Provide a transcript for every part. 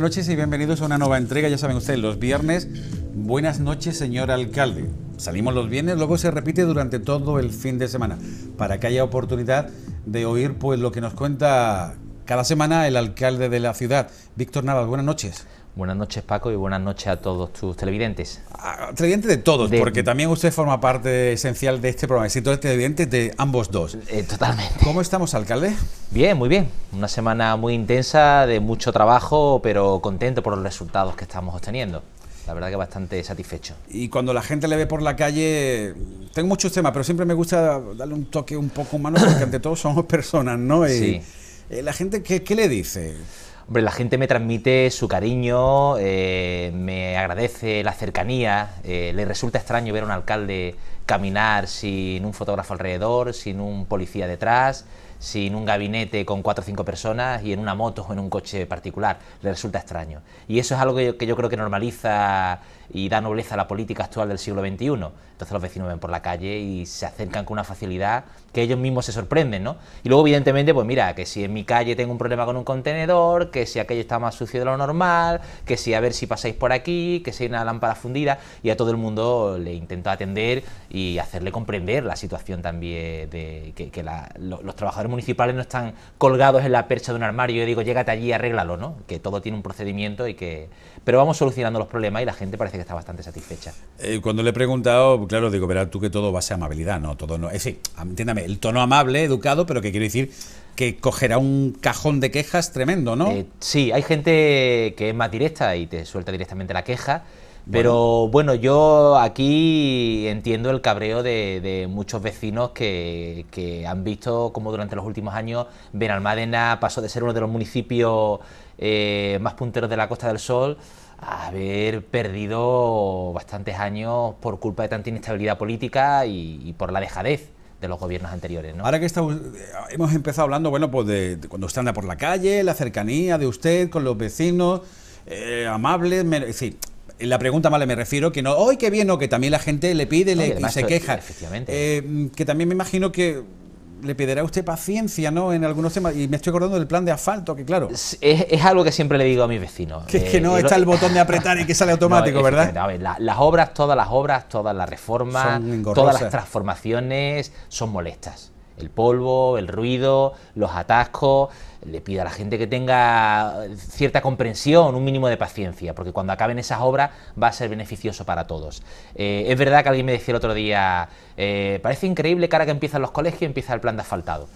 buenas noches y bienvenidos a una nueva entrega. Ya saben ustedes, los viernes, buenas noches, señor alcalde. Salimos los viernes, luego se repite durante todo el fin de semana, para que haya oportunidad de oír pues lo que nos cuenta cada semana el alcalde de la ciudad. Víctor Navas, buenas noches. Buenas noches Paco y buenas noches a todos tus televidentes. televidentes de todos, porque también usted forma parte esencial de este programa, todos los televidentes de ambos dos. Eh, totalmente. ¿Cómo estamos, alcalde? Bien, muy bien. Una semana muy intensa, de mucho trabajo, pero contento por los resultados que estamos obteniendo la verdad que bastante satisfecho. Y cuando la gente le ve por la calle, tengo muchos temas, pero siempre me gusta darle un toque un poco humano, porque ante todo somos personas, ¿no? Y sí. Eh, la gente, qué le dice? la gente me transmite su cariño, eh, me agradece la cercanía, eh, le resulta extraño ver a un alcalde caminar sin un fotógrafo alrededor, sin un policía detrás, sin un gabinete con cuatro o cinco personas y en una moto o en un coche particular, le resulta extraño. Y eso es algo que yo, que yo creo que normaliza y da nobleza a la política actual del siglo XXI. Entonces los vecinos ven por la calle y se acercan con una facilidad que ellos mismos se sorprenden, ¿no? Y luego, evidentemente, pues mira, que si en mi calle tengo un problema con un contenedor, que si aquello está más sucio de lo normal, que si a ver si pasáis por aquí, que si hay una lámpara fundida, y a todo el mundo le intento atender y hacerle comprender la situación también de que, los trabajadores municipales no están colgados en la percha de un armario Yo digo, llégate allí, arréglalo, ¿no? Que todo tiene un procedimiento y que... Pero vamos solucionando los problemas y la gente parece que está bastante satisfecha. Eh, cuando le he preguntado, claro, digo, verás tú que todo va a ser amabilidad, ¿no? Todo no... Es decir, entiéndame, el tono amable, educado, pero que quiero decir que cogerá un cajón de quejas tremendo, ¿no? Eh, sí, hay gente que es más directa y te suelta directamente la queja. Pero bueno, yo aquí entiendo el cabreo de, muchos vecinos que, han visto cómo durante los últimos años Benalmádena pasó de ser uno de los municipios eh, más punteros de la Costa del Sol a haber perdido bastantes años por culpa de tanta inestabilidad política y por la dejadez de los gobiernos anteriores. ¿no? Ahora que estamos eh, hemos empezado hablando, bueno, pues de, cuando usted anda por la calle, la cercanía de usted con los vecinos, eh, amables, En la pregunta mala me refiero que no, hoy qué bien! o que también la gente le pide y, se queja. Eh, que también me imagino que le pedirá usted paciencia, ¿no? En algunos temas. Y me estoy acordando del plan de asfalto, que claro. Es, algo que siempre le digo a mis vecinos. Que es que eh, no está el botón de apretar y que sale automático, ¿verdad? las obras, todas las obras, todas las reformas, todas las transformaciones son molestas. El polvo, el ruido, los atascos. Le pido a la gente que tenga cierta comprensión, un mínimo de paciencia, porque cuando acaben esas obras va a ser beneficioso para todos. Eh, es verdad que alguien me decía el otro día, eh, parece increíble que ahora que empiezan los colegios empieza el plan de asfaltado.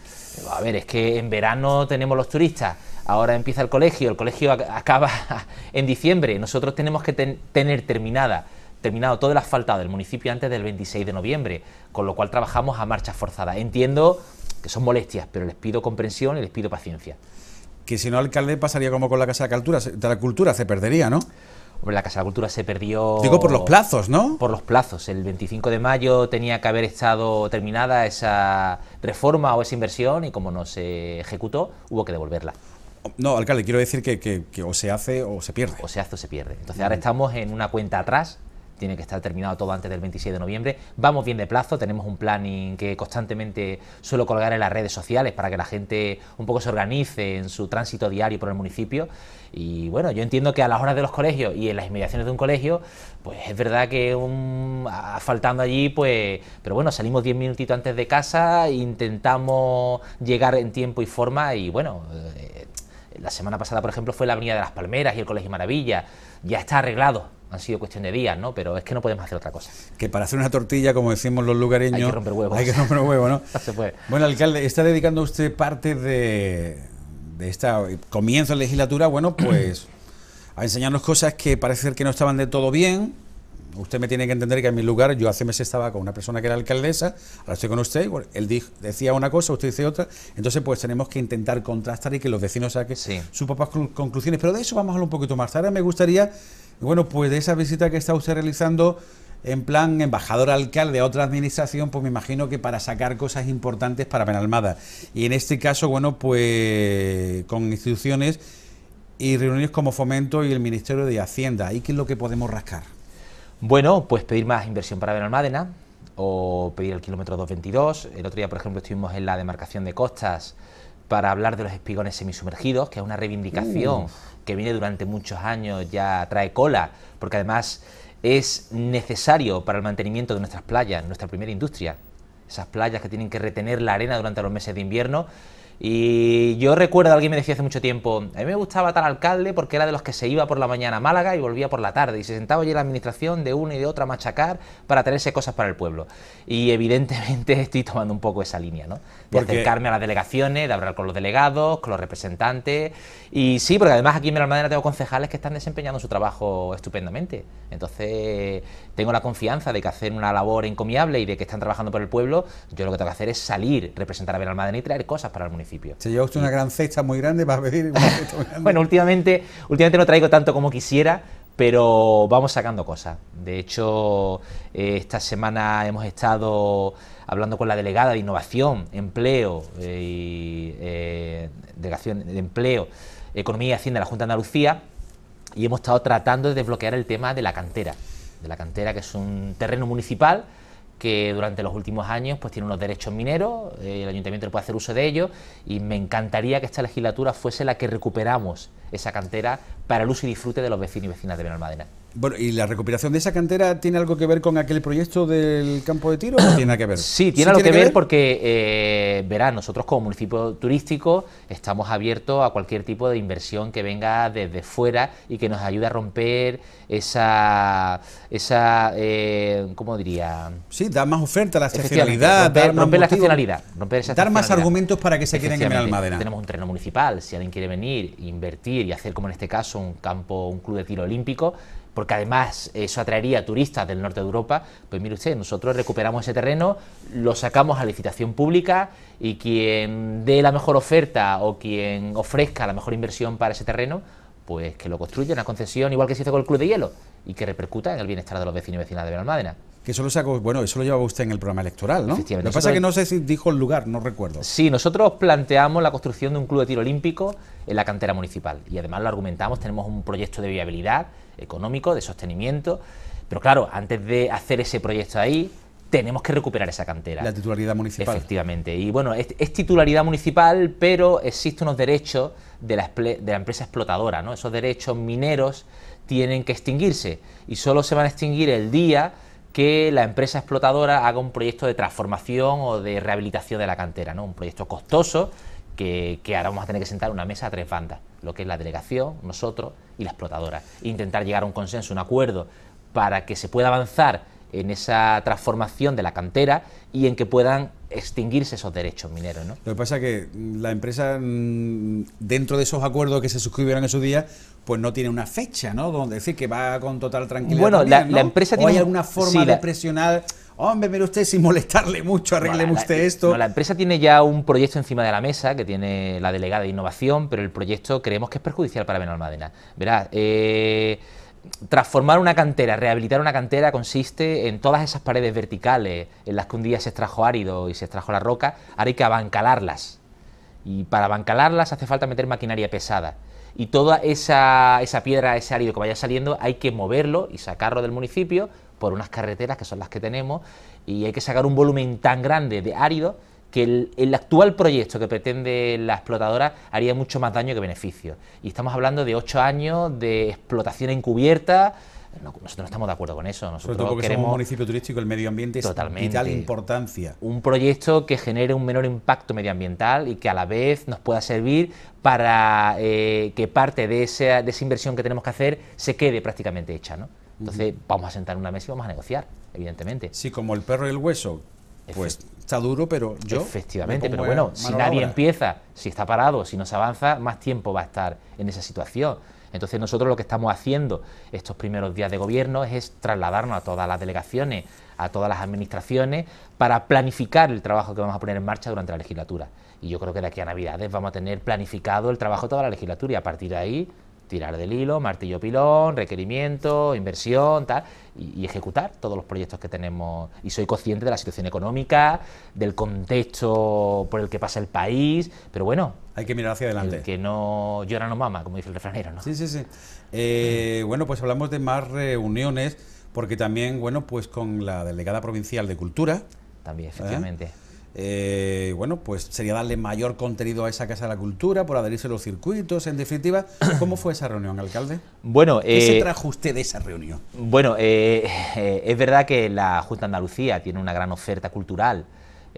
A ver, es que en verano tenemos los turistas, ahora empieza el colegio, el colegio acaba en diciembre, nosotros tenemos que tener terminada terminado todo el asfaltado del municipio antes del 26 de noviembre, con lo cual trabajamos a marcha forzada. Entiendo que son molestias, pero les pido comprensión y les pido paciencia. Que si no, alcalde, pasaría como con la Casa de la Cultura, de la cultura se perdería, ¿no? Hombre, la Casa de la Cultura se perdió... Digo, por los plazos, ¿no? Por los plazos. El 25 de mayo tenía que haber estado terminada esa reforma o esa inversión y como no se ejecutó, hubo que devolverla. No, alcalde, quiero decir que, o se hace o se pierde. O se hace o se pierde. Entonces ahora estamos en una cuenta atrás tiene que estar terminado todo antes del 26 de noviembre. Vamos bien de plazo, tenemos un planning que constantemente suelo colgar en las redes sociales para que la gente un poco se organice en su tránsito diario por el municipio. Y bueno, yo entiendo que a las horas de los colegios y en las inmediaciones de un colegio, pues es verdad que un, faltando allí, pues, pero bueno, salimos 10 minutitos antes de casa, intentamos llegar en tiempo y forma y bueno, eh, la semana pasada, por ejemplo, fue la Avenida de las Palmeras y el Colegio Maravilla, ya está arreglado, han sido cuestión de días, ¿no? Pero es que no podemos hacer otra cosa. Que para hacer una tortilla, como decimos los lugareños... Hay que romper huevos. Hay que romper huevos, ¿no? Bueno, alcalde, está dedicando usted parte de, de esta comienzo de legislatura, bueno, pues a enseñarnos cosas que parece que no estaban de todo bien. Usted me tiene que entender que en mi lugar, yo hace meses estaba con una persona que era alcaldesa, ahora estoy con usted, él decía una cosa, usted dice otra, entonces pues tenemos que intentar contrastar y que los vecinos saquen sus propias conclusiones, pero de eso vamos a hablar un poquito más ...ahora Me gustaría bueno, pues de esa visita que está usted realizando en plan embajador alcalde a otra administración, pues me imagino que para sacar cosas importantes para Benalmada. Y en este caso, bueno, pues con instituciones y reuniones como Fomento y el Ministerio de Hacienda. ¿Y qué es lo que podemos rascar? Bueno, pues pedir más inversión para Benalmádena o pedir el kilómetro 222. El otro día, por ejemplo, estuvimos en la demarcación de costas para hablar de los espigones semisumergidos, que es una reivindicación mm. que viene durante muchos años, ya trae cola, porque además es necesario para el mantenimiento de nuestras playas, nuestra primera industria. Esas playas que tienen que retener la arena durante los meses de invierno y yo recuerdo, alguien me decía hace mucho tiempo, a mí me gustaba tal alcalde porque era de los que se iba por la mañana a Málaga y volvía por la tarde y se sentaba allí en la administración de una y de otra a machacar para traerse cosas para el pueblo. Y evidentemente estoy tomando un poco esa línea, ¿no? De acercarme a las delegaciones, de hablar con los delegados, con los representantes. Y sí, porque además aquí en Almadena tengo concejales que están desempeñando su trabajo estupendamente. Entonces tengo la confianza de que hacen una labor encomiable y de que están trabajando por el pueblo, yo lo que tengo que hacer es salir, representar a Almadena y traer cosas para el municipio. Se lleva una gran cesta muy grande para pedir. bueno, últimamente, últimamente no traigo tanto como quisiera, pero vamos sacando cosas. De hecho, eh, esta semana hemos estado hablando con la delegada de innovación, empleo eh, eh, delegación de empleo, economía y hacienda de la Junta de Andalucía y hemos estado tratando de desbloquear el tema de la cantera, de la cantera que es un terreno municipal que durante los últimos años pues tiene unos derechos mineros, eh, el ayuntamiento puede hacer uso de ellos y me encantaría que esta legislatura fuese la que recuperamos esa cantera para el uso y disfrute de los vecinos y vecinas de Benalmádena. Bueno, ¿y la recuperación de esa cantera tiene algo que ver con aquel proyecto del campo de tiro? tiene que ver? Sí, tiene algo que, ver, porque, eh, verá, nosotros como municipio turístico estamos abiertos a cualquier tipo de inversión que venga desde fuera y que nos ayude a romper esa, esa eh, ¿cómo diría? Sí, dar más oferta la estacionalidad. Romper, dar más la estacionalidad. dar más argumentos para que se queden al madera. Tenemos un terreno municipal, si alguien quiere venir, invertir y hacer como en este caso un campo, un club de tiro olímpico, porque además eso atraería turistas del norte de Europa, pues mire usted, nosotros recuperamos ese terreno, lo sacamos a licitación pública y quien dé la mejor oferta o quien ofrezca la mejor inversión para ese terreno, pues que lo construya una concesión igual que se hizo con el Club de Hielo y que repercuta en el bienestar de los vecinos y vecinas de Benalmádena. Que eso lo sacó, bueno, eso lo llevaba usted en el programa electoral, ¿no? Lo que pasa es que no sé si dijo el lugar, no recuerdo. Sí, nosotros planteamos la construcción de un club de tiro olímpico en la cantera municipal y además lo argumentamos, tenemos un proyecto de viabilidad económico, de sostenimiento. Pero claro, antes de hacer ese proyecto ahí, tenemos que recuperar esa cantera. La titularidad municipal. Efectivamente. Y bueno, es, titularidad municipal, pero existen unos derechos de la, empresa explotadora, ¿no? Esos derechos mineros tienen que extinguirse y solo se van a extinguir el día que la empresa explotadora haga un proyecto de transformación o de rehabilitación de la cantera, ¿no? Un proyecto costoso que, ahora vamos a tener que sentar una mesa a tres bandas, lo que es la delegación, nosotros y la explotadora. E intentar llegar a un consenso, un acuerdo, para que se pueda avanzar en esa transformación de la cantera y en que puedan extinguirse esos derechos mineros. ¿no? Lo que pasa es que la empresa, mm, dentro de esos acuerdos que se suscribieron en días pues no tiene una fecha, ¿no? Donde decir que va con total tranquilidad. Bueno, la, la, empresa ¿O tiene... ¿Hay alguna forma de presionar? hombre, mire usted, sin molestarle mucho, arregle usted esto. la empresa tiene ya un proyecto encima de la mesa que tiene la delegada de innovación, pero el proyecto creemos que es perjudicial para Benalmádena. Verá, eh, transformar una cantera, rehabilitar una cantera consiste en todas esas paredes verticales en las que un día se extrajo árido y se extrajo la roca, ahora hay que abancalarlas. Y para abancalarlas hace falta meter maquinaria pesada y toda esa, esa, piedra, ese árido que vaya saliendo, hay que moverlo y sacarlo del municipio por unas carreteras que son las que tenemos y hay que sacar un volumen tan grande de árido que el, actual proyecto que pretende la explotadora haría mucho más daño que beneficio. Y estamos hablando de ocho años de explotación encubierta. nosotros no estamos de acuerdo con eso. Nosotros Sobre todo queremos municipio turístico, el medio ambiente es de vital importancia. Un proyecto que genere un menor impacto medioambiental y que a la vez nos pueda servir para eh, que parte de esa, de esa inversión que tenemos que hacer se quede prácticamente hecha. ¿no? Entonces, vamos a sentar una mesa y vamos a negociar, evidentemente. Sí, como el perro y el hueso. Pues está duro, pero yo. Efectivamente, pero bueno, si nadie empieza, si está parado, si no se avanza, más tiempo va a estar en esa situación. Entonces nosotros lo que estamos haciendo estos primeros días de gobierno es, trasladarnos a todas las delegaciones, a todas las administraciones, para planificar el trabajo que vamos a poner en marcha durante la legislatura. Y yo creo que de aquí a Navidades vamos a tener planificado el trabajo de toda la legislatura y a partir de ahí tirar del hilo, martillo pilón, requerimiento, inversión, tal, y, ejecutar todos los proyectos que tenemos. Y soy consciente de la situación económica, del contexto por el que pasa el país, pero bueno. Hay que mirar hacia adelante. que no llora no mama, como dice el refranero, ¿no? Sí, sí, sí. Eh, bueno, pues hablamos de más reuniones, porque también, bueno, pues con la delegada provincial de Cultura. También, ¿Eh? efectivamente. Eh, bueno, pues sería darle mayor contenido a esa Casa de la Cultura por adherirse a los circuitos. En definitiva, ¿cómo fue esa reunión, alcalde? Bueno, ¿Qué se eh, trajo usted de esa reunión? Bueno, eh, es verdad que la Junta de Andalucía tiene una gran oferta cultural,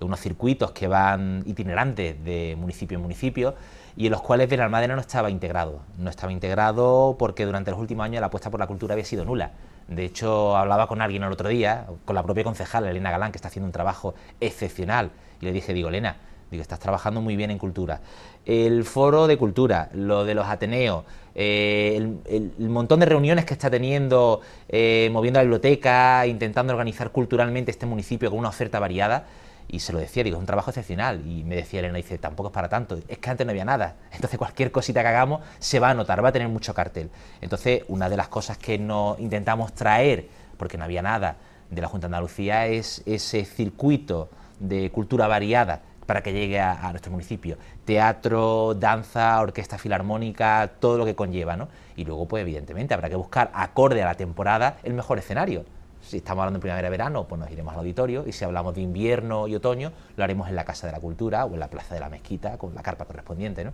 unos circuitos que van itinerantes de municipio en municipio y en los cuales Benalmádena no estaba integrado. No estaba integrado porque durante los últimos años la apuesta por la cultura había sido nula. De hecho, hablaba con alguien el otro día, con la propia concejal Elena Galán, que está haciendo un trabajo excepcional y le dije, digo, Elena, digo, estás trabajando muy bien en cultura. El foro de cultura, lo de los Ateneos, eh, el, montón de reuniones que está teniendo, eh, moviendo la biblioteca, intentando organizar culturalmente este municipio con una oferta variada. Y se lo decía, digo, es un trabajo excepcional. Y me decía Elena, dice, tampoco es para tanto, es que antes no había nada. Entonces cualquier cosita que hagamos se va a notar, va a tener mucho cartel. Entonces, una de las cosas que nos intentamos traer, porque no había nada, de la Junta de Andalucía es ese circuito de cultura variada para que llegue a, nuestro municipio. Teatro, danza, orquesta filarmónica, todo lo que conlleva, ¿no? Y luego, pues evidentemente, habrá que buscar, acorde a la temporada, el mejor escenario. Si estamos hablando de primavera-verano, pues nos iremos al auditorio, y si hablamos de invierno y otoño, lo haremos en la Casa de la Cultura o en la Plaza de la Mezquita, con la carpa correspondiente,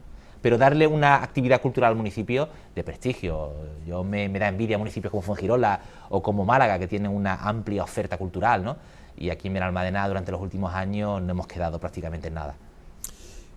Pero darle una actividad cultural al municipio de prestigio. Yo me, da envidia municipios como Fuengirola... o como Málaga, que tienen una amplia oferta cultural, ¿no? y aquí en Benalmádena durante los últimos años no hemos quedado prácticamente nada.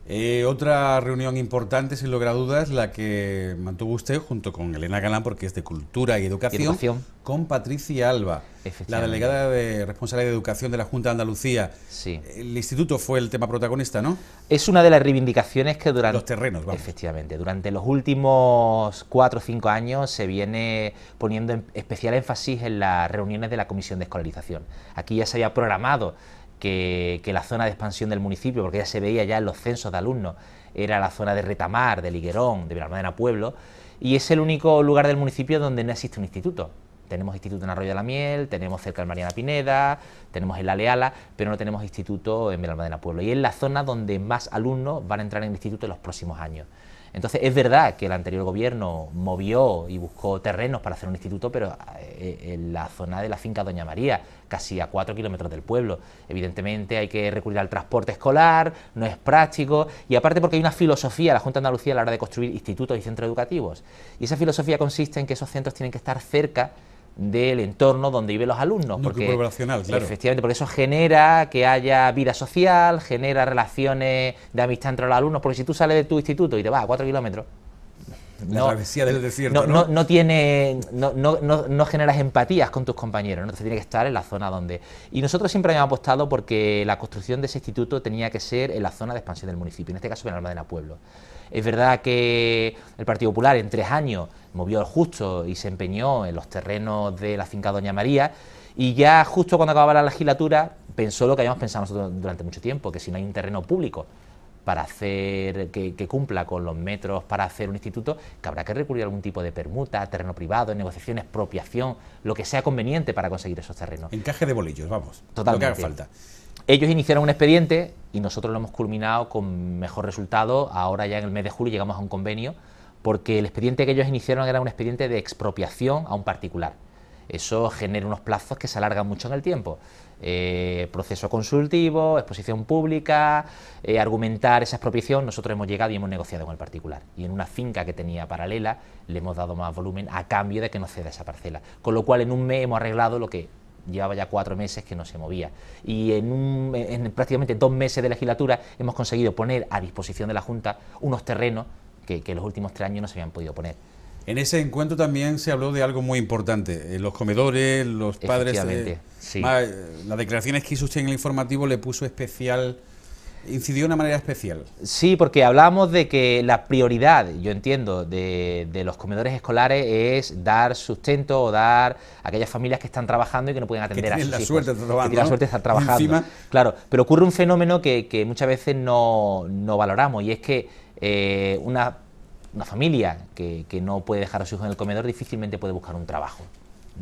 Eh, otra reunión importante, sin lugar a dudas, la que mantuvo usted junto con Elena Galán, porque es de Cultura y Educación, con Patricia Alba, la delegada de responsable de Educación de la Junta de Andalucía. Sí. El instituto fue el tema protagonista, ¿no? Es una de las reivindicaciones que durante... Los terrenos, Efectivamente, durante los últimos cuatro o cinco años se viene poniendo em-, especial énfasis en las reuniones de la Comisión de Escolarización. Aquí ya se había programado que, la zona de expansión del municipio, porque ya se veía ya en los censos de alumnos, era la zona de Retamar, de Liguerón, de Villarmadena Pueblo, y es el único lugar del municipio donde no existe un instituto. Tenemos instituto en Arroyo de la Miel, tenemos cerca el Mariana Pineda, tenemos en La Leala, pero no tenemos instituto en Villarmadena Pueblo. Y es la zona donde más alumnos van a entrar en el instituto en los próximos años. Entonces, es verdad que el anterior gobierno movió y buscó terrenos para hacer un instituto, pero eh, eh, en la zona de la finca Doña María, casi a cuatro kilómetros del pueblo. Evidentemente hay que recurrir al transporte escolar, no es práctico, y aparte porque hay una filosofía la Junta de Andalucía a la hora de construir institutos y centros educativos. Y esa filosofía consiste en que esos centros tienen que estar cerca del entorno donde viven los alumnos. Porque, claro. Efectivamente, porque eso genera que haya vida social, genera relaciones de amistad entre los alumnos, porque si tú sales de tu instituto y te vas a cuatro kilómetros, la no, No, no, no tiene, no, generas empatías con tus compañeros, no entonces tiene que estar en la zona donde. Y nosotros siempre habíamos apostado porque la construcción de ese instituto tenía que ser en la zona de expansión del municipio, en este caso en la Pueblo. Es verdad que el Partido Popular en tres años movió el justo y se empeñó en los terrenos de la finca Doña María y ya justo cuando acababa la legislatura pensó lo que habíamos pensado nosotros durante mucho tiempo, que si no hay un terreno público para hacer que, cumpla con los metros para hacer un instituto, que habrá que recurrir a algún tipo de permuta, terreno privado, negociaciones, expropiación, lo que sea conveniente para conseguir esos terrenos. Encaje de bolillos, vamos. Totalmente. Lo que haga falta. Ellos iniciaron un expediente y nosotros lo hemos culminado con mejor resultado. Ahora ya en el mes de julio llegamos a un convenio porque el expediente que ellos iniciaron era un expediente de expropiación a un particular. Eso genera unos plazos que se alargan mucho en el tiempo. Eh, proceso consultivo, exposición pública, eh, argumentar esa expropiación, nosotros hemos llegado y hemos negociado con el particular. Y en una finca que tenía paralela le hemos dado más volumen a cambio de que no ceda esa parcela. Con lo cual en un mes hemos arreglado lo que llevaba ya cuatro meses que no se movía. Y en, prácticamente dos meses de legislatura hemos conseguido poner a disposición de la Junta unos terrenos que, en los últimos tres años no se habían podido poner. En ese encuentro también se habló de algo muy importante, eh, los comedores, los padres... Eh, Efectivamente, de, sí. Eh, las declaraciones que hizo usted en el informativo le puso especial incidió de una manera especial. Sí, porque hablamos de que la prioridad, yo entiendo, de, los comedores escolares es dar sustento o dar a aquellas familias que están trabajando y que no pueden atender a sus hijos, Suerte que la suerte de estar trabajando. Claro, pero ocurre un fenómeno que, muchas veces no, valoramos y es que eh, una, familia que, que no puede dejar a su hijo en el comedor difícilmente puede buscar un trabajo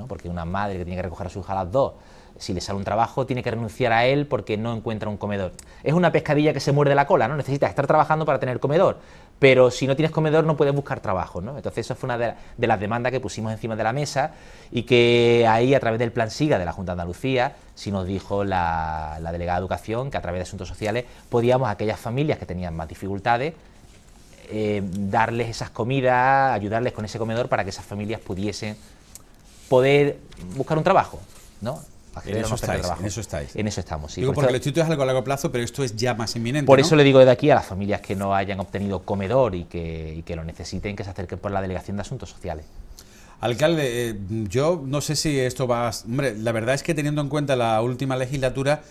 porque una madre que tiene que recoger a su hija a las dos, si le sale un trabajo, tiene que renunciar a él porque no encuentra un comedor. Es una pescadilla que se muerde la cola, ¿no? Necesitas estar trabajando para tener comedor, pero si no tienes comedor no puedes buscar trabajo, ¿no? Entonces esa fue una de, las demandas que pusimos encima de la mesa y que ahí a través del Plan SIGA de la Junta de Andalucía, si nos dijo la, delegada de Educación que a través de Asuntos Sociales podíamos a aquellas familias que tenían más dificultades eh, darles esas comidas, ayudarles con ese comedor para que esas familias pudiesen poder buscar un trabajo, ¿no? En eso, estáis, en eso, estamos, sí. porque el instituto es algo a largo plazo, pero esto es ya más inminente. Por eso le digo de aquí a las familias que no hayan obtenido comedor y que, lo necesiten, que se acerquen por la Delegación de Asuntos Sociales. Alcalde, eh, yo no sé si esto va... A, hombre, la verdad es que teniendo en cuenta la última legislatura,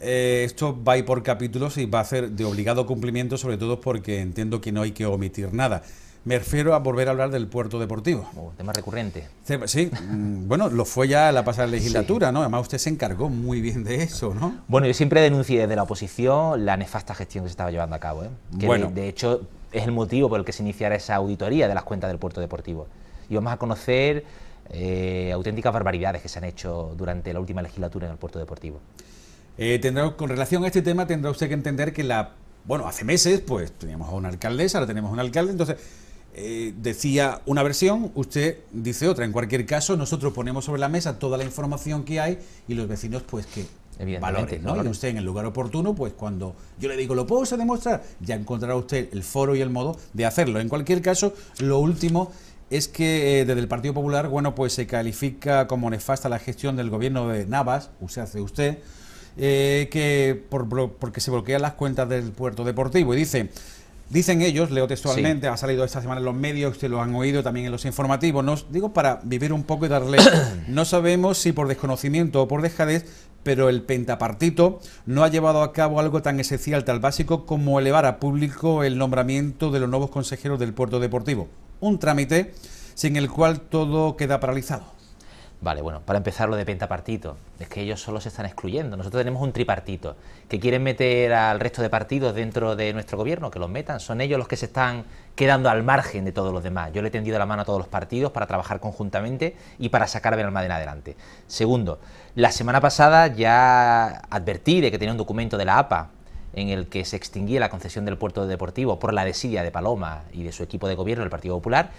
eh, esto va a ir por capítulos y va a ser de obligado cumplimiento, sobre todo porque entiendo que no hay que omitir nada. Me refiero a volver a hablar del puerto deportivo. Oh, tema recurrente. Sí, mm, bueno, lo fue ya la pasada legislatura, ¿no? Además usted se encargó muy bien de eso, ¿no? Bueno, yo siempre denuncié desde la oposición la nefasta gestión que se estaba llevando a cabo, ¿eh? que bueno. de, hecho es el motivo por el que se iniciara esa auditoría de las cuentas del puerto deportivo. Y vamos a conocer eh, auténticas barbaridades que se han hecho durante la última legislatura en el puerto deportivo. Eh, tendrá, con relación a este tema tendrá usted que entender que la... Bueno, hace meses pues teníamos a una alcaldesa, ahora tenemos a un alcalde, entonces eh, decía una versión, usted dice otra. En cualquier caso, nosotros ponemos sobre la mesa toda la información que hay y los vecinos, pues que valoren, ¿no? Y usted en el lugar oportuno, pues cuando yo le digo, ¿lo puedo demostrar? Ya encontrará usted el foro y el modo de hacerlo. En cualquier caso, lo último es que eh, desde el Partido Popular, bueno, pues se califica como nefasta la gestión del gobierno de Navas, usted hace usted, eh, que porque se bloquean las cuentas del puerto deportivo. Y dice, Dicen ellos, leo textualmente, ha salido esta semana en los medios, se lo han oído también en los informativos, digo para vivir un poco y darle, no sabemos si por desconocimiento o por dejadez, pero el pentapartito no ha llevado a cabo algo tan esencial, tan básico como elevar a público el nombramiento de los nuevos consejeros del puerto deportivo, un trámite sin el cual todo queda paralizado. Vale, bueno, para empezar lo de pentapartito, es que ellos solo se están excluyendo. Nosotros tenemos un tripartito, que quieren meter al resto de partidos dentro de nuestro gobierno, que los metan, son ellos los que se están quedando al margen de todos los demás. Yo le he tendido la mano a todos los partidos para trabajar conjuntamente y para sacar Benalmádena en adelante. Segundo, la semana pasada ya advertí de que tenía un documento de la APA en el que se extinguía la concesión del puerto deportivo por la desidia de Paloma y de su equipo de gobierno, el Partido Popular,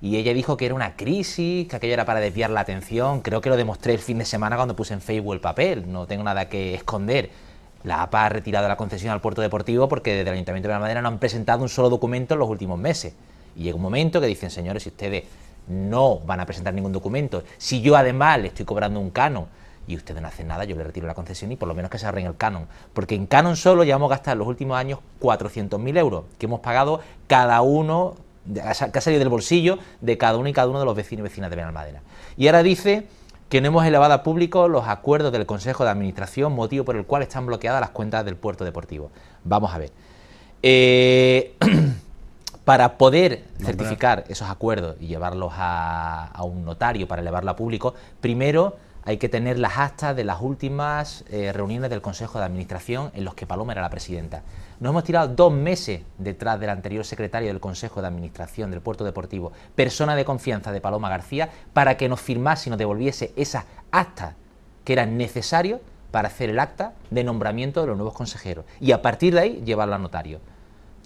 y ella dijo que era una crisis, que aquello era para desviar la atención. Creo que lo demostré el fin de semana cuando puse en Facebook el papel, no tengo nada que esconder. La APA ha retirado la concesión al puerto deportivo porque desde el Ayuntamiento de la Madera no han presentado un solo documento en los últimos meses. Y llega un momento que dicen, señores, si ustedes no van a presentar ningún documento, si yo además le estoy cobrando un canon y ustedes no hacen nada, yo le retiro la concesión y por lo menos que se ahorren el canon. Porque en canon solo ya hemos gastado en los últimos años 400.000 euros que hemos pagado cada uno que ha salido del bolsillo de cada uno y cada uno de los vecinos y vecinas de Benalmadena. Y ahora dice que no hemos elevado a público los acuerdos del Consejo de Administración, motivo por el cual están bloqueadas las cuentas del puerto deportivo. Vamos a ver. Eh, para poder certificar esos acuerdos y llevarlos a, a un notario para elevarlo a público, primero hay que tener las actas de las últimas eh, reuniones del Consejo de Administración en los que Paloma era la presidenta. Nos hemos tirado dos meses detrás del anterior secretario del Consejo de Administración del Puerto Deportivo, persona de confianza de Paloma García, para que nos firmase y nos devolviese esas actas que eran necesarias para hacer el acta de nombramiento de los nuevos consejeros y a partir de ahí llevarlo a notario.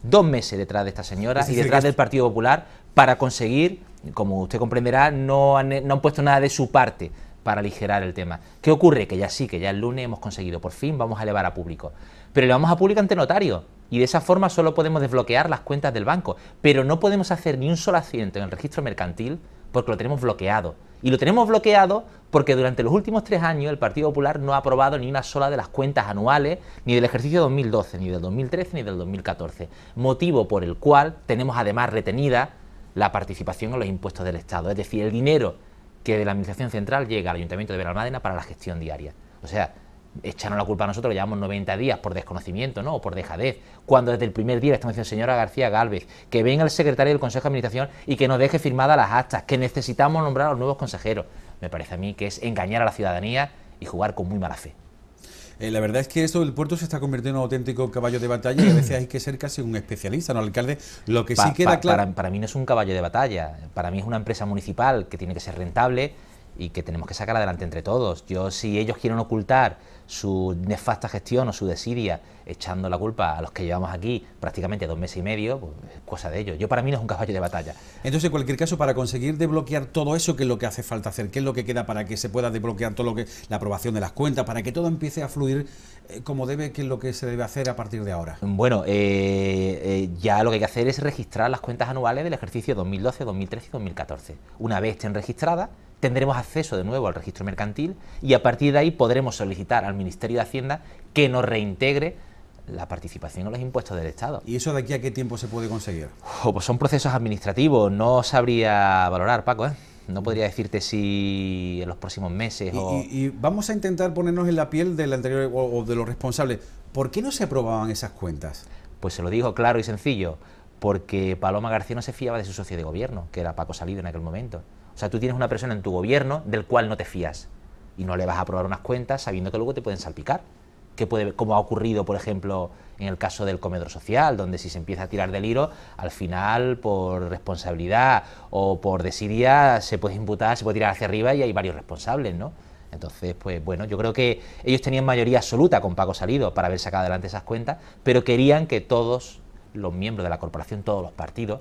Dos meses detrás de esta señora y detrás del Partido Popular para conseguir, como usted comprenderá, no han, no han puesto nada de su parte para aligerar el tema. ¿Qué ocurre? Que ya sí, que ya el lunes hemos conseguido, por fin vamos a elevar a público. Pero le vamos a público ante notario y de esa forma solo podemos desbloquear las cuentas del banco. Pero no podemos hacer ni un solo asiento en el registro mercantil porque lo tenemos bloqueado. Y lo tenemos bloqueado porque durante los últimos tres años el Partido Popular no ha aprobado ni una sola de las cuentas anuales, ni del ejercicio 2012, ni del 2013, ni del 2014. Motivo por el cual tenemos además retenida la participación en los impuestos del Estado. Es decir, el dinero que de la Administración Central llega al Ayuntamiento de Benalmádena para la gestión diaria. O sea, echarnos la culpa a nosotros, que llevamos 90 días por desconocimiento, ¿no? O por dejadez, cuando desde el primer día le estamos diciendo, señora García Galvez, que venga el secretario del Consejo de Administración y que nos deje firmadas las actas, que necesitamos nombrar a los nuevos consejeros. Me parece a mí que es engañar a la ciudadanía y jugar con muy mala fe. Eh, la verdad es que esto del puerto se está convirtiendo en un auténtico caballo de batalla y a veces hay que ser casi un especialista, ¿no, alcalde? Lo que sí queda claro... Para, para mí no es un caballo de batalla, para mí es una empresa municipal que tiene que ser rentable y que tenemos que sacar adelante entre todos. Yo, si ellos quieren ocultar su nefasta gestión o su desidia echando la culpa a los que llevamos aquí prácticamente dos meses y medio, pues cosa de ellos. Yo para mí no es un caballo de batalla. Entonces, en cualquier caso, para conseguir desbloquear todo eso, ¿qué es lo que hace falta hacer? ¿Qué es lo que queda para que se pueda desbloquear todo lo que la aprobación de las cuentas, para que todo empiece a fluir eh, como debe, qué es lo que se debe hacer a partir de ahora? Bueno, eh, eh, ya lo que hay que hacer es registrar las cuentas anuales del ejercicio 2012, 2013 y 2014. Una vez estén registradas, tendremos acceso de nuevo al registro mercantil y a partir de ahí podremos solicitar al Ministerio de Hacienda que nos reintegre la participación en los impuestos del Estado. ¿Y eso de aquí a qué tiempo se puede conseguir? Pues son procesos administrativos, no sabría valorar, Paco, ¿eh? No podría decirte si en los próximos meses y, o... Y, vamos a intentar ponernos en la piel del anterior de los responsables. ¿Por qué no se aprobaban esas cuentas? Pues se lo digo claro y sencillo, porque Paloma García no se fiaba de su socio de gobierno, que era Paco Salido en aquel momento. O sea, tú tienes una persona en tu gobierno del cual no te fías y no le vas a aprobar unas cuentas sabiendo que luego te pueden salpicar. puede, como ha ocurrido, por ejemplo, en el caso del comedor social, donde si se empieza a tirar del hilo, al final, por responsabilidad o por desidia, se puede imputar, se puede tirar hacia arriba y hay varios responsables, ¿no? Entonces, pues bueno, yo creo que ellos tenían mayoría absoluta con Paco Salido para haber sacado adelante esas cuentas, pero querían que todos los miembros de la corporación, todos los partidos,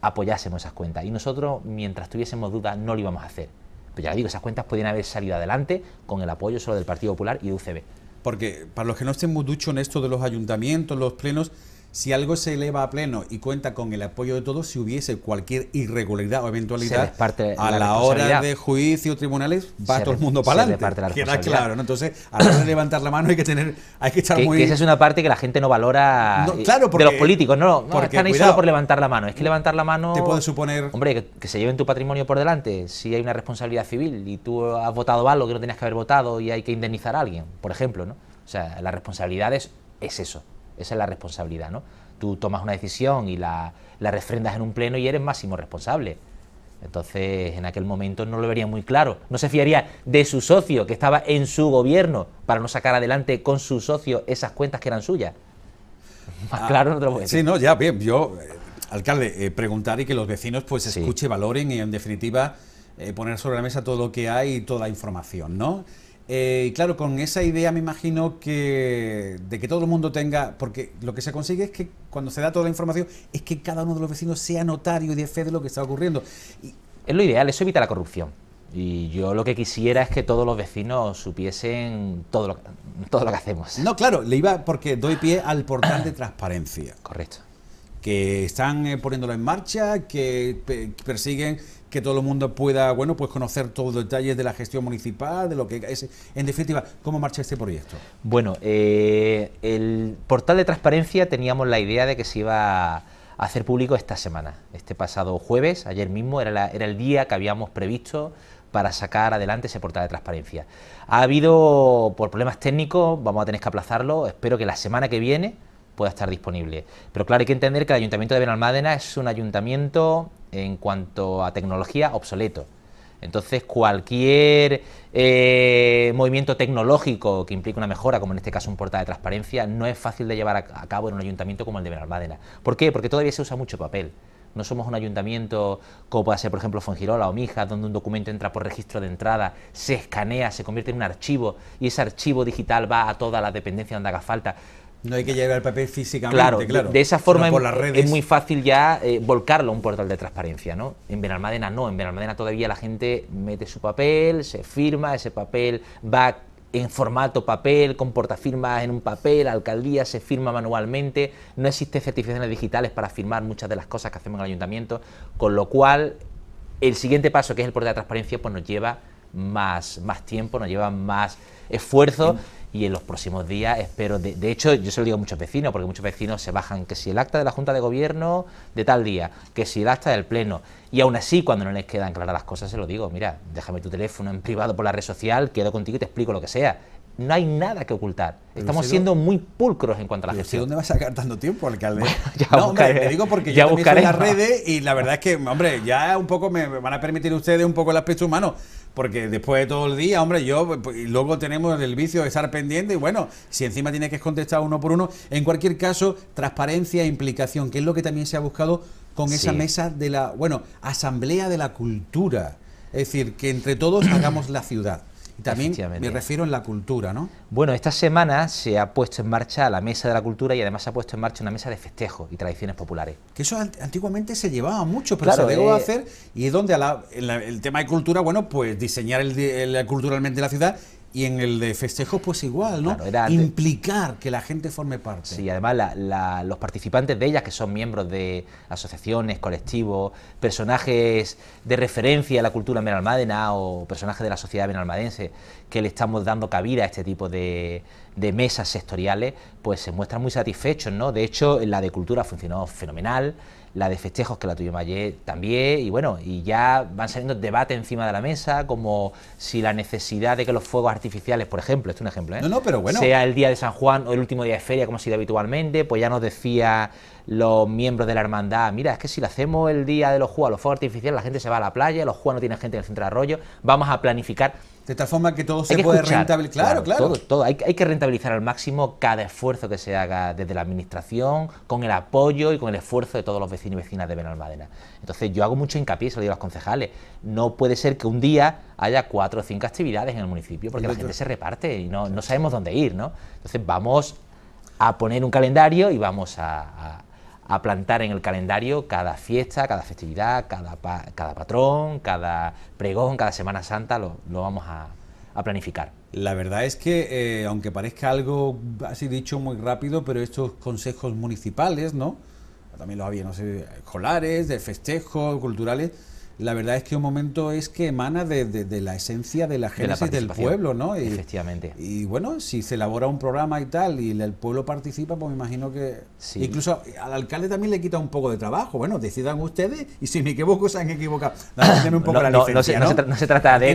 apoyásemos esas cuentas. Y nosotros, mientras tuviésemos dudas, no lo íbamos a hacer. ...pues ya digo, esas cuentas pueden haber salido adelante con el apoyo solo del Partido Popular y de UCB. Porque para los que no estén muy duchos en esto de los ayuntamientos, los plenos, si algo se eleva a pleno y cuenta con el apoyo de todos, si hubiese cualquier irregularidad o eventualidad a la, hora de juicio, tribunales, va todo el mundo para adelante. Queda claro, Entonces, a la hora de levantar la mano hay que tener, hay que estar muy. Que esa es una parte que la gente no valora eh, de los políticos. No, están ahí solo por levantar la mano. Es que levantar la mano. Te puede suponer. Hombre, que, se lleven tu patrimonio por delante. Si hay una responsabilidad civil y tú has votado algo que no tenías que haber votado y hay que indemnizar a alguien, por ejemplo, ¿no? O sea, la responsabilidad es eso. Esa es la responsabilidad, ¿no? Tú tomas una decisión y la, refrendas en un pleno y eres máximo responsable. Entonces, en aquel momento no lo vería muy claro. No se fiaría de su socio, que estaba en su gobierno, para no sacar adelante con su socio esas cuentas que eran suyas. Más ah, claro no te Sí, no, ya, bien. Yo, eh, alcalde, eh, preguntar y que los vecinos pues escuchen, valoren y en definitiva eh, poner sobre la mesa todo lo que hay y toda la información, ¿no? Eh, y claro, con esa idea me imagino que de que todo el mundo tenga, porque lo que se consigue es que cuando se da toda la información, es que cada uno de los vecinos sea notario y de fe de lo que está ocurriendo. Es lo ideal, eso evita la corrupción. Y yo lo que quisiera es que todos los vecinos supiesen todo lo que hacemos. No, claro, le iba porque doy pie al portal de transparencia. Correcto. Que están eh, poniéndolo en marcha, que persiguen que todo el mundo pueda, bueno, pues conocer todos los detalles de la gestión municipal, de lo que es. En definitiva, ¿cómo marcha este proyecto? Bueno, eh, el portal de transparencia teníamos la idea de que se iba a hacer público esta semana, este pasado jueves, ayer mismo, era, era el día que habíamos previsto para sacar adelante ese portal de transparencia. Ha habido, por problemas técnicos, vamos a tener que aplazarlo, espero que la semana que viene pueda estar disponible. Pero claro, hay que entender que el Ayuntamiento de Benalmádena es un ayuntamiento en cuanto a tecnología obsoleto. Entonces, cualquier eh, movimiento tecnológico que implique una mejora, como en este caso un portal de transparencia, no es fácil de llevar a, cabo en un ayuntamiento como el de Benalmádena. ¿Por qué? Porque todavía se usa mucho papel. No somos un ayuntamiento como puede ser, por ejemplo, Fongirola o Mijas, donde un documento entra por registro de entrada, se escanea, se convierte en un archivo y ese archivo digital va a todas las dependencias donde haga falta. No hay que llevar el papel físicamente, claro. claro de, esa forma es, muy fácil ya eh, volcarlo a un portal de transparencia, ¿no? En Benalmadena no, en Benalmadena todavía la gente mete su papel, se firma, ese papel va en formato papel, con portafirmas en un papel, alcaldía se firma manualmente, no existen certificaciones digitales para firmar muchas de las cosas que hacemos en el ayuntamiento, con lo cual el siguiente paso, que es el portal de transparencia, pues nos lleva más, más tiempo, nos lleva más esfuerzo y en los próximos días espero, de, hecho yo se lo digo a muchos vecinos, porque muchos vecinos se bajan que si el acta de la Junta de Gobierno de tal día, que si el acta del Pleno, y aún así cuando no les quedan claras las cosas se lo digo, mira, déjame tu teléfono en privado por la red social, quedo contigo y te explico lo que sea. No hay nada que ocultar. Estamos siendo muy pulcros en cuanto a la gestión. ¿Dónde vas a sacar tanto tiempo, alcalde? ya no, buscaré, te digo porque ya yo buscaré, en las redes y la verdad es que, hombre, ya un poco me van a permitir ustedes un poco el aspecto humano. Porque después de todo el día, hombre, yo, pues, pues, luego tenemos el vicio de estar pendiente y bueno, si encima tienes que contestar uno por uno, en cualquier caso, transparencia e implicación, que es lo que también se ha buscado con esa mesa de la, bueno, asamblea de la cultura. Es decir, que entre todos hagamos la ciudad también me refiero en la cultura, ¿no? Bueno, esta semana se ha puesto en marcha la Mesa de la Cultura y además se ha puesto en marcha una mesa de festejos y tradiciones populares. Que eso antiguamente se llevaba mucho, pero se dejó eh, hacer y es donde el tema de cultura, bueno, pues diseñar el, culturalmente la ciudad y en el de festejos, pues igual, ¿no? Claro, Implicar que la gente forme parte. Sí, además los participantes de ellas, que son miembros de asociaciones, colectivos, personajes de referencia a la cultura benalmádena o personajes de la sociedad benalmadense, que le estamos dando cabida a este tipo de, de mesas sectoriales, pues se muestran muy satisfechos, ¿no? De hecho, la de cultura funcionó fenomenal la de festejos que la tuvimos ayer también, y bueno, y ya van saliendo debates encima de la mesa, como si la necesidad de que los fuegos artificiales, por ejemplo, es un ejemplo, ¿eh? no, no, pero bueno. sea el día de San Juan o el último día de feria, como ha sido habitualmente, pues ya nos decía los miembros de la hermandad, mira, es que si lo hacemos el día de los juegos, los fuegos artificiales, la gente se va a la playa, los juegos no tienen gente en el centro de arroyo, vamos a planificar de tal forma que todo se puede rentabilizar. Claro, claro. Todo, Hay, que rentabilizar al máximo cada esfuerzo que se haga desde la administración, con el apoyo y con el esfuerzo de todos los vecinos y vecinas de Benalmádena. Entonces, yo hago mucho hincapié, se lo digo a los concejales. No puede ser que un día haya cuatro o cinco actividades en el municipio porque la gente se reparte y no, sabemos dónde ir, ¿no? Entonces, vamos a poner un calendario y vamos a a plantar en el calendario cada fiesta, cada festividad, cada, cada patrón, cada pregón, cada Semana Santa, lo, vamos a, planificar. La verdad es que, eh, aunque parezca algo así dicho muy rápido, pero estos consejos municipales, ¿no? También los había, no sé, escolares, de festejos, culturales, la verdad es que un momento es que emana de, la esencia de la gente del pueblo, ¿no? Y, Efectivamente. Y bueno, si se elabora un programa y tal y el pueblo participa, pues me imagino que incluso al alcalde también le quita un poco de trabajo. Bueno, decidan ustedes y si me equivoco se han equivocado. poco no, no, se, trata de,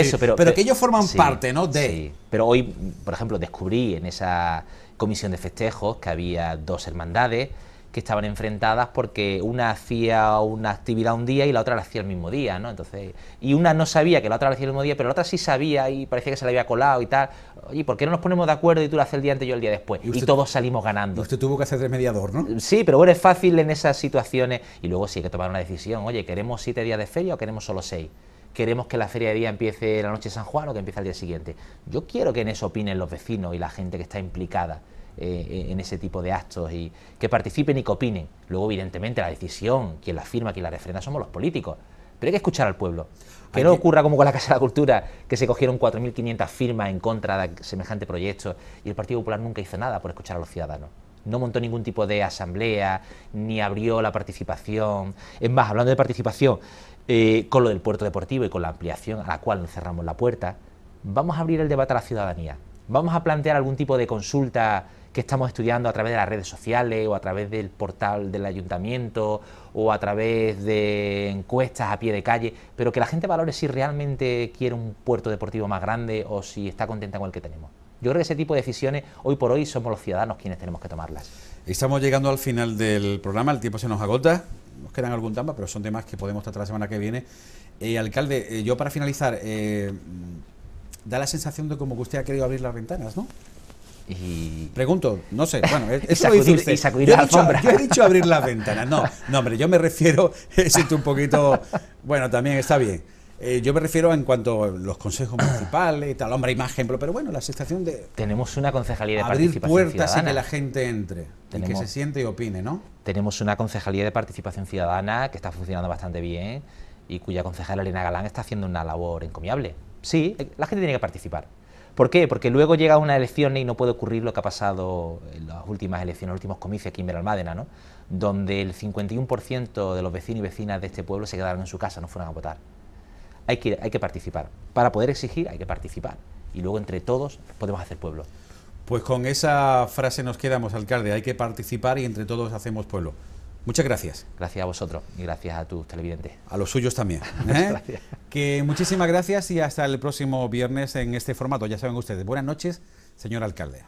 eso, pero, que ellos forman parte, ¿no? De. Sí. Pero hoy, por ejemplo, descubrí en esa comisión de festejos que había dos hermandades que estaban enfrentadas porque una hacía una actividad un día y la otra la hacía el mismo día, ¿no? Entonces, y una no sabía que la otra la hacía el mismo día, pero la otra sí sabía y parecía que se la había colado y tal. Oye, ¿por qué no nos ponemos de acuerdo y tú la haces el día antes y yo el día después? Y, todos salimos ganando. usted tuvo que hacer de mediador, ¿no? Sí, pero bueno, es fácil en esas situaciones. Y luego sí hay que tomar una decisión. Oye, ¿queremos siete días de feria o queremos solo seis? queremos que la feria de día empiece la noche de San Juan o que empiece al día siguiente. Yo quiero que en eso opinen los vecinos y la gente que está implicada. Eh, en ese tipo de actos y que participen y que opinen. Luego, evidentemente, la decisión, quien la firma, quien la refrenda somos los políticos. Pero hay que escuchar al pueblo. Que no ocurra como con la Casa de la Cultura, que se cogieron 4.500 firmas en contra de semejante proyecto y el Partido Popular nunca hizo nada por escuchar a los ciudadanos no montó ningún tipo de asamblea, ni abrió la participación. Es más, hablando de participación, eh, con lo del puerto deportivo y con la ampliación a la cual nos cerramos la puerta, vamos a abrir el debate a la ciudadanía. Vamos a plantear algún tipo de consulta que estamos estudiando a través de las redes sociales o a través del portal del ayuntamiento o a través de encuestas a pie de calle, pero que la gente valore si realmente quiere un puerto deportivo más grande o si está contenta con el que tenemos. Yo creo que ese tipo de decisiones hoy por hoy somos los ciudadanos quienes tenemos que tomarlas. Estamos llegando al final del programa, el tiempo se nos agota, nos quedan algún tema, pero son temas que podemos tratar la semana que viene. Eh, alcalde, eh, yo para finalizar, eh, da la sensación de como que usted ha querido abrir las ventanas, ¿no? Y... Pregunto, no sé, bueno, eso yo, he dicho, abrir las ventanas, no, hombre, yo me refiero, siento un poquito, bueno, también está bien. Eh, yo me refiero en cuanto a los consejos municipales tal, hombre, hay más ejemplos, pero bueno, la sensación de... Tenemos una concejalía de abrir puertas ciudadana. que la gente entre que se siente y opine, ¿no? Tenemos una concejalía de participación ciudadana que está funcionando bastante bien y cuya concejala Elena Galán está haciendo una labor encomiable. Sí, la gente tiene que participar ¿Por qué? Porque luego llega una elección y no puede ocurrir lo que ha pasado en las últimas elecciones, los últimos comicios aquí en Veralmádena, ¿no? donde el 51% de los vecinos y vecinas de este pueblo se quedaron en su casa, no fueron a votar. Hay que, hay que participar. Para poder exigir hay que participar. Y luego entre todos podemos hacer pueblo. Pues con esa frase nos quedamos, alcalde. Hay que participar y entre todos hacemos pueblo. Muchas gracias. Gracias a vosotros y gracias a tus televidentes. A los suyos también. ¿eh? gracias. Que muchísimas gracias y hasta el próximo viernes en este formato. Ya saben ustedes. Buenas noches, señor alcalde.